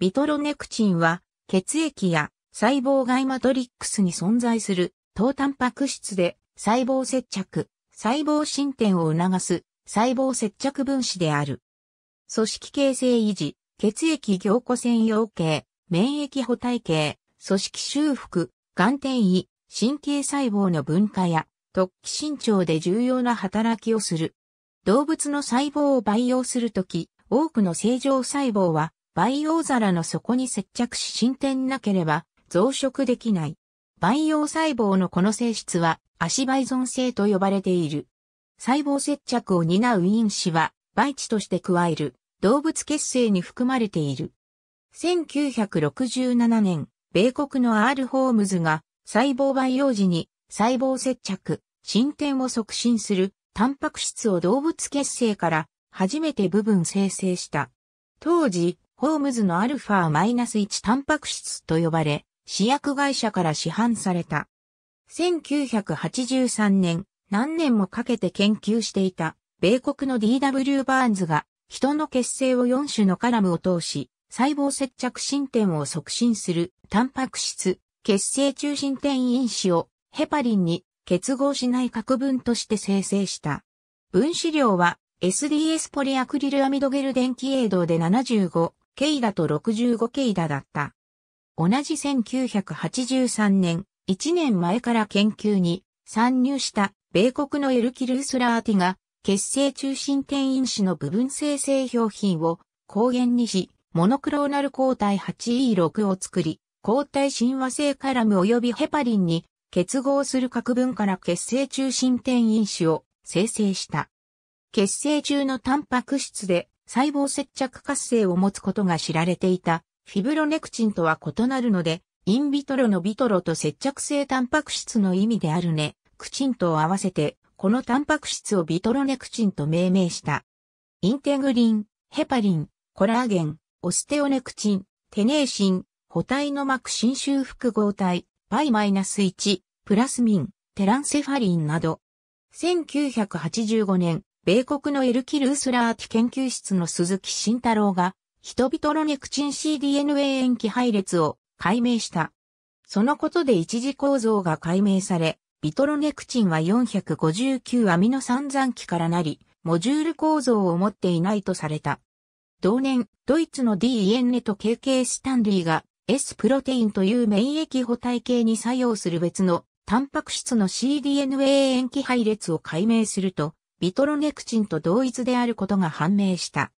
ビトロネクチンは血液や細胞外マトリックスに存在する糖タンパク質で細胞接着、細胞進展を促す細胞接着分子である。組織形成維持、血液凝固線養系、免疫補体系、組織修復、眼転移、神経細胞の分化や突起伸長で重要な働きをする。動物の細胞を培養するとき、多くの正常細胞は培養皿の底に接着し進展なければ増殖できない。培養細胞のこの性質は足倍存性と呼ばれている。細胞接着を担う因子は培地として加える動物血清に含まれている。1967年、米国の R. ホームズが細胞培養時に細胞接着、進展を促進するタンパク質を動物血清から初めて部分生成した。当時、ホームズの α-1 タンパク質と呼ばれ、試薬会社から市販された。1983年、何年もかけて研究していた、米国の D.W. バーンズが、人の血清を4種のカラムを通し、細胞接着進展を促進する、タンパク質、血清中心点因子を、ヘパリンに結合しない核分として生成した。分子量は、SDS ポリアクリルアミドゲル電気営動で75、ケイラと65ケイラだった。同じ1983年、1年前から研究に参入した米国のエルキルースラーティが、血清中心転因子の部分生成標品を抗原にし、モノクローナル抗体 8E6 を作り、抗体親和性カラム及びヘパリンに結合する核分から血清中心転因子を生成した。血清中のタンパク質で細胞接着活性を持つことが知られていたフィブロネクチンとは異なるので、インビトロのビトロと接着性タンパク質の意味であるね、クチンと合わせて、このタンパク質をビトロネクチンと命名した。インテグリン、ヘパリン、コラーゲン、オステオネクチン、テネーシン、補体の膜新襲複合体、パイマイナス -1、プラスミン、テランセファリンなど。1985年、米国のエルキ・ルースラーティ研究室の鈴木慎太郎が、人々のネクチン cDNA 塩基配列を解明した。そのことで一次構造が解明され、ビトロネクチンは459アミノ酸残基からなり、モジュール構造を持っていないとされた。同年、ドイツの D e n ネと KK スタンリーが S プロテインという免疫補体系に作用する別のタンパク質の cDNA 塩基配列を解明すると、ビトロネクチンと同一であることが判明した。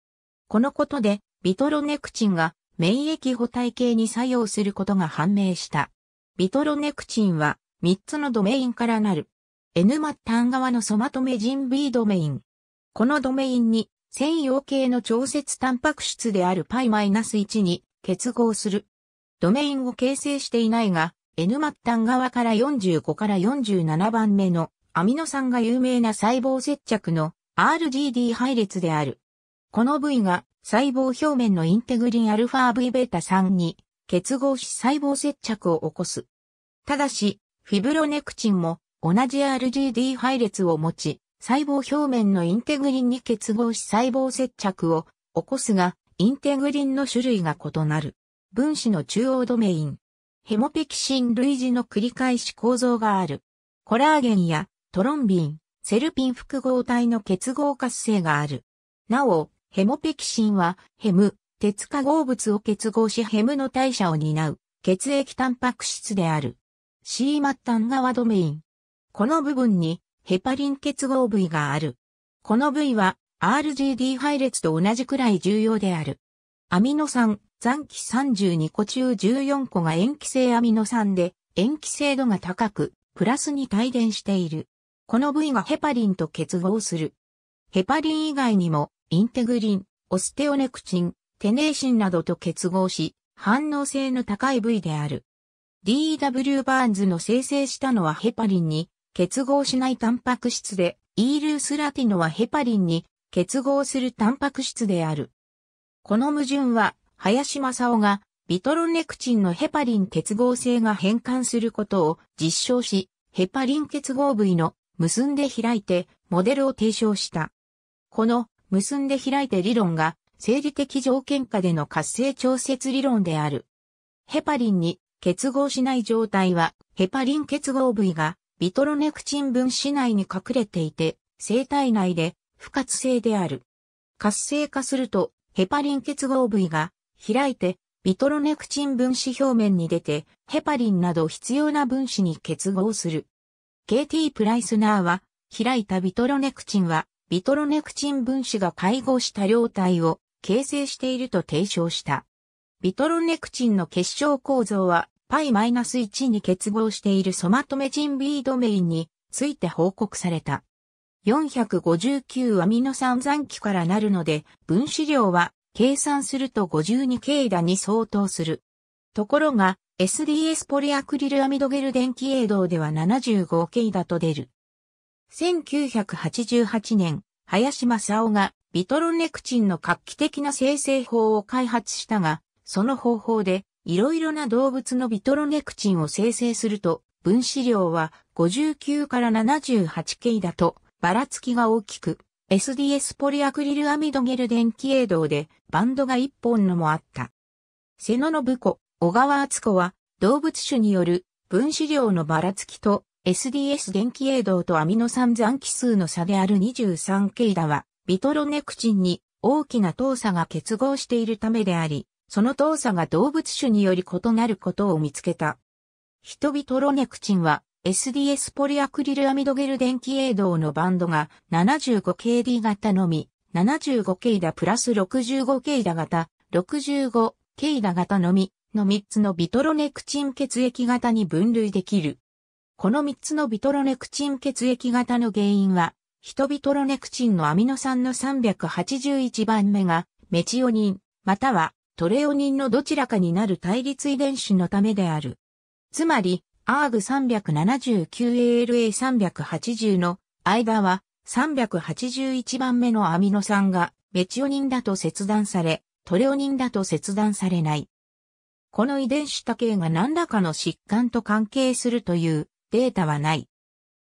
このことで、ビトロネクチンが免疫補体系に作用することが判明した。ビトロネクチンは3つのドメインからなる。N 末端側のソマトメジン B ドメイン。このドメインに専用系の調節タンパク質である π-1 に結合する。ドメインを形成していないが、N 末端側から45から47番目のアミノ酸が有名な細胞接着の RGD 配列である。この部位が細胞表面のインテグリン αvβ3 に結合し細胞接着を起こす。ただし、フィブロネクチンも同じ RGD 配列を持ち、細胞表面のインテグリンに結合し細胞接着を起こすが、インテグリンの種類が異なる。分子の中央ドメイン。ヘモペキシン類似の繰り返し構造がある。コラーゲンやトロンビン、セルピン複合体の結合活性がある。なお、ヘモペキシンは、ヘム、鉄化合物を結合しヘムの代謝を担う、血液タンパク質である。C 末端側ドメイン。この部分に、ヘパリン結合部位がある。この部位は、RGD 配列と同じくらい重要である。アミノ酸、残機32個中14個が塩基性アミノ酸で、塩基精度が高く、プラスに帯電している。この部位がヘパリンと結合する。ヘパリン以外にも、インテグリン、オステオネクチン、テネーシンなどと結合し、反応性の高い部位である。D.W. バーンズの生成したのはヘパリンに結合しないタンパク質で、イールース・ラティノはヘパリンに結合するタンパク質である。この矛盾は、林正夫がビトロネクチンのヘパリン結合性が変換することを実証し、ヘパリン結合部位の結んで開いてモデルを提唱した。この結んで開いて理論が生理的条件下での活性調節理論である。ヘパリンに結合しない状態はヘパリン結合部位がビトロネクチン分子内に隠れていて生体内で不活性である。活性化するとヘパリン結合部位が開いてビトロネクチン分子表面に出てヘパリンなど必要な分子に結合する。KT プライスナーは、開いたビトロネクチンは、ビトロネクチン分子が介護した量体を形成していると提唱した。ビトロネクチンの結晶構造は、π-1 に結合しているソマトメチン B ドメインについて報告された。459アミノ酸残基からなるので、分子量は計算すると 52K だに相当する。ところが、SDS ポリアクリルアミドゲル電気映動では 75K だと出る。1988年、林正夫がビトロネクチンの画期的な生成法を開発したが、その方法でいろいろな動物のビトロネクチンを生成すると、分子量は59から 78K だと、ばらつきが大きく、SDS ポリアクリルアミドゲル電気映動でバンドが1本のもあった。セノノブコ、小川敦子は動物種による分子量のばらつきと SDS 電気栄動とアミノ酸残機数の差である 23K だは、ビトロネクチンに大きな糖差が結合しているためであり、その糖差が動物種により異なることを見つけた。ヒトビトロネクチンは SDS ポリアクリルアミドゲル電気栄動のバンドが 75KD 型のみ、75K だプラス 65K だ型、65K だ型のみ、の3つのビトロネクチン血液型に分類できる。この3つのビトロネクチン血液型の原因は、ヒトビトロネクチンのアミノ酸の381番目がメチオニン、またはトレオニンのどちらかになる対立遺伝子のためである。つまり、ARG379ALA380 の間は381番目のアミノ酸がメチオニンだと切断され、トレオニンだと切断されない。この遺伝子多形が何らかの疾患と関係するというデータはない。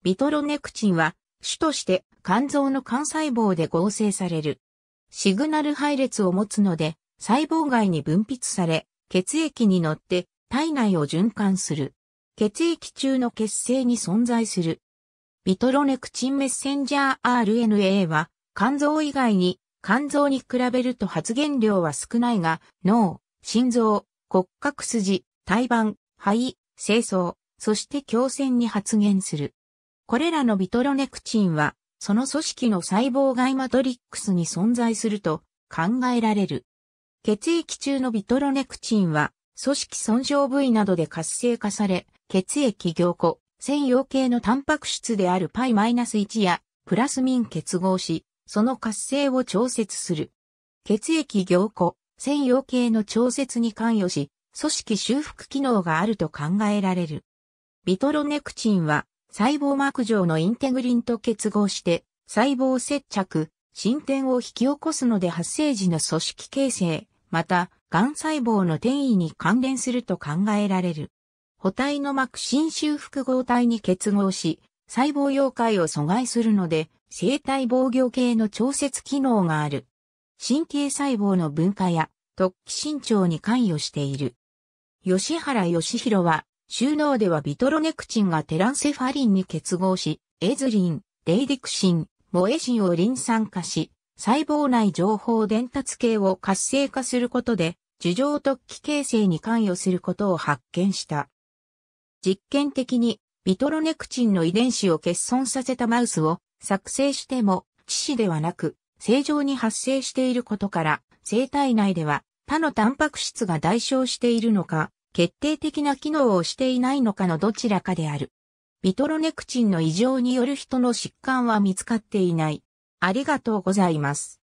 ビトロネクチンは主として肝臓の幹細胞で合成される。シグナル配列を持つので細胞外に分泌され血液に乗って体内を循環する。血液中の血清に存在する。ビトロネクチンメッセンジャー RNA は肝臓以外に肝臓に比べると発現量は少ないが脳、心臓、骨格筋、胎盤、肺、清掃、そして胸腺に発現する。これらのビトロネクチンは、その組織の細胞外マトリックスに存在すると考えられる。血液中のビトロネクチンは、組織損傷部位などで活性化され、血液凝固、専用系のタンパク質であるパイ -1 やプラスミン結合し、その活性を調節する。血液凝固、専用系の調節に関与し、組織修復機能があると考えられる。ビトロネクチンは細胞膜上のインテグリンと結合して細胞接着、進展を引き起こすので発生時の組織形成、また、癌細胞の転移に関連すると考えられる。補体の膜新修復合体に結合し、細胞溶解を阻害するので、生体防御系の調節機能がある。神経細胞の分化や突起伸長に関与している。吉原義弘は、収納ではビトロネクチンがテランセファリンに結合し、エズリン、デイディクシン、モエシンをリン酸化し、細胞内情報伝達系を活性化することで、樹状突起形成に関与することを発見した。実験的に、ビトロネクチンの遺伝子を欠損させたマウスを作成しても、致死ではなく、正常に発生していることから、生体内では他のタンパク質が代償しているのか、決定的な機能をしていないのかのどちらかである。ビトロネクチンの異常による人の疾患は見つかっていない。ありがとうございます。